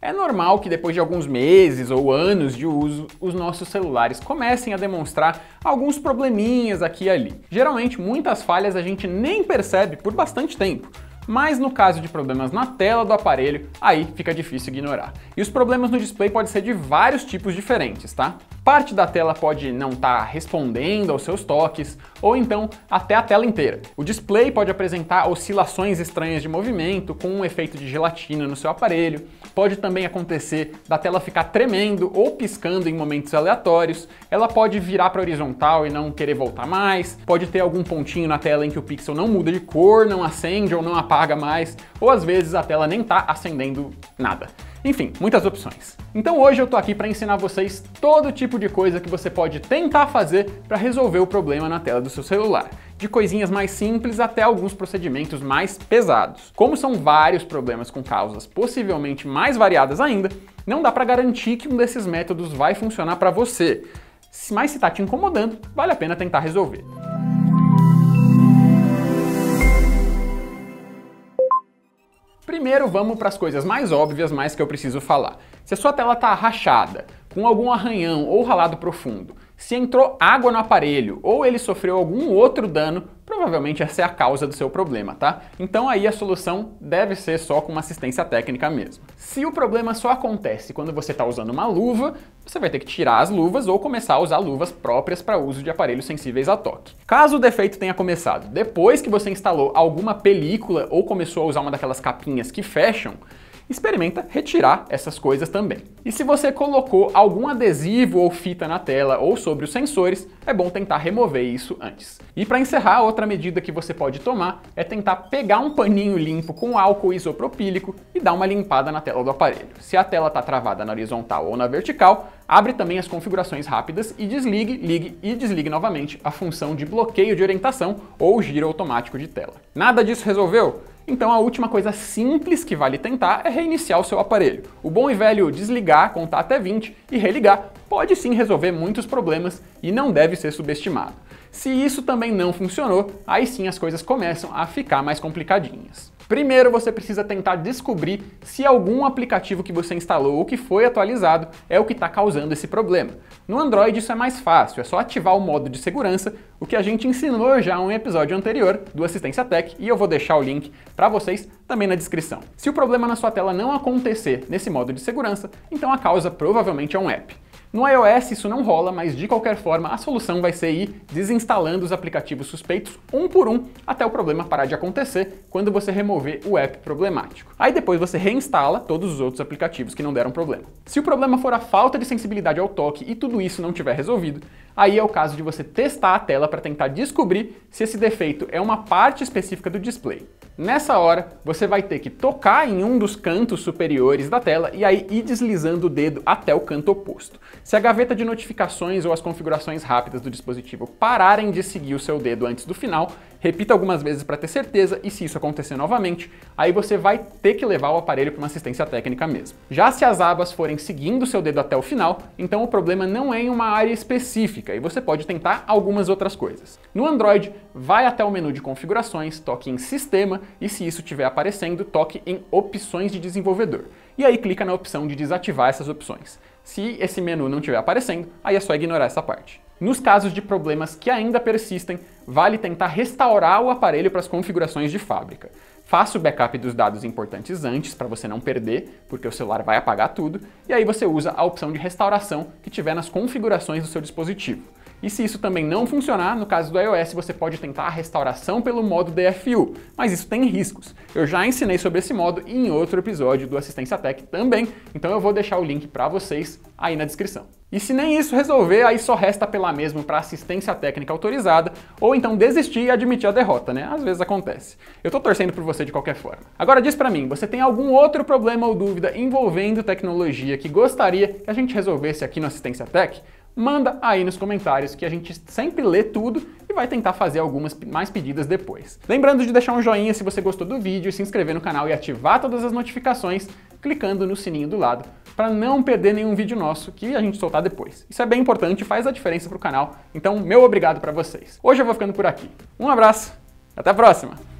É normal que depois de alguns meses ou anos de uso, os nossos celulares comecem a demonstrar alguns probleminhas aqui e ali. Geralmente, muitas falhas a gente nem percebe por bastante tempo. Mas no caso de problemas na tela do aparelho, aí fica difícil ignorar. E os problemas no display podem ser de vários tipos diferentes, tá? Parte da tela pode não estar tá respondendo aos seus toques, ou então até a tela inteira. O display pode apresentar oscilações estranhas de movimento, com um efeito de gelatina no seu aparelho. Pode também acontecer da tela ficar tremendo ou piscando em momentos aleatórios. Ela pode virar para horizontal e não querer voltar mais. Pode ter algum pontinho na tela em que o pixel não muda de cor, não acende ou não apaga mais, ou às vezes a tela nem está acendendo nada. Enfim, muitas opções. Então hoje eu tô aqui para ensinar vocês todo tipo de coisa que você pode tentar fazer para resolver o problema na tela do seu celular. De coisinhas mais simples até alguns procedimentos mais pesados. Como são vários problemas com causas possivelmente mais variadas ainda, não dá para garantir que um desses métodos vai funcionar para você. Mas se está te incomodando, vale a pena tentar resolver. Primeiro vamos para as coisas mais óbvias, mas que eu preciso falar. Se a sua tela está rachada, com algum arranhão ou ralado profundo, se entrou água no aparelho ou ele sofreu algum outro dano, provavelmente essa é a causa do seu problema, tá? Então aí a solução deve ser só com uma assistência técnica mesmo. Se o problema só acontece quando você está usando uma luva, você vai ter que tirar as luvas ou começar a usar luvas próprias para uso de aparelhos sensíveis a toque. Caso o defeito tenha começado depois que você instalou alguma película ou começou a usar uma daquelas capinhas que fecham, experimenta retirar essas coisas também. E se você colocou algum adesivo ou fita na tela ou sobre os sensores, é bom tentar remover isso antes. E para encerrar, outra medida que você pode tomar é tentar pegar um paninho limpo com álcool isopropílico e dar uma limpada na tela do aparelho. Se a tela está travada na horizontal ou na vertical, Abre também as configurações rápidas e desligue, ligue e desligue novamente a função de bloqueio de orientação ou giro automático de tela. Nada disso resolveu? Então a última coisa simples que vale tentar é reiniciar o seu aparelho. O bom e velho desligar, contar até 20 e religar pode sim resolver muitos problemas e não deve ser subestimado. Se isso também não funcionou, aí sim as coisas começam a ficar mais complicadinhas. Primeiro você precisa tentar descobrir se algum aplicativo que você instalou ou que foi atualizado é o que está causando esse problema. No Android isso é mais fácil, é só ativar o modo de segurança, o que a gente ensinou já em um episódio anterior do Assistência Tech, e eu vou deixar o link para vocês também na descrição. Se o problema na sua tela não acontecer nesse modo de segurança, então a causa provavelmente é um app. No iOS isso não rola, mas de qualquer forma a solução vai ser ir desinstalando os aplicativos suspeitos um por um até o problema parar de acontecer quando você remover o app problemático. Aí depois você reinstala todos os outros aplicativos que não deram problema. Se o problema for a falta de sensibilidade ao toque e tudo isso não tiver resolvido, Aí é o caso de você testar a tela para tentar descobrir se esse defeito é uma parte específica do display. Nessa hora, você vai ter que tocar em um dos cantos superiores da tela e aí ir deslizando o dedo até o canto oposto. Se a gaveta de notificações ou as configurações rápidas do dispositivo pararem de seguir o seu dedo antes do final, repita algumas vezes para ter certeza e se isso acontecer novamente, aí você vai ter que levar o aparelho para uma assistência técnica mesmo. Já se as abas forem seguindo o seu dedo até o final, então o problema não é em uma área específica, e você pode tentar algumas outras coisas. No Android, vai até o menu de configurações, toque em Sistema e se isso estiver aparecendo, toque em Opções de desenvolvedor. E aí clica na opção de desativar essas opções. Se esse menu não estiver aparecendo, aí é só ignorar essa parte. Nos casos de problemas que ainda persistem, vale tentar restaurar o aparelho para as configurações de fábrica. Faça o backup dos dados importantes antes para você não perder, porque o celular vai apagar tudo, e aí você usa a opção de restauração que tiver nas configurações do seu dispositivo. E se isso também não funcionar, no caso do iOS você pode tentar a restauração pelo modo DFU, mas isso tem riscos. Eu já ensinei sobre esse modo em outro episódio do Assistência Tech também, então eu vou deixar o link para vocês aí na descrição. E se nem isso resolver, aí só resta pela mesmo para assistência técnica autorizada, ou então desistir e admitir a derrota, né? Às vezes acontece. Eu tô torcendo por você de qualquer forma. Agora diz para mim, você tem algum outro problema ou dúvida envolvendo tecnologia que gostaria que a gente resolvesse aqui no Assistência Tech? Manda aí nos comentários que a gente sempre lê tudo e vai tentar fazer algumas mais pedidas depois. Lembrando de deixar um joinha se você gostou do vídeo, se inscrever no canal e ativar todas as notificações clicando no sininho do lado para não perder nenhum vídeo nosso que a gente soltar depois. Isso é bem importante, faz a diferença para o canal, então meu obrigado para vocês. Hoje eu vou ficando por aqui. Um abraço, até a próxima!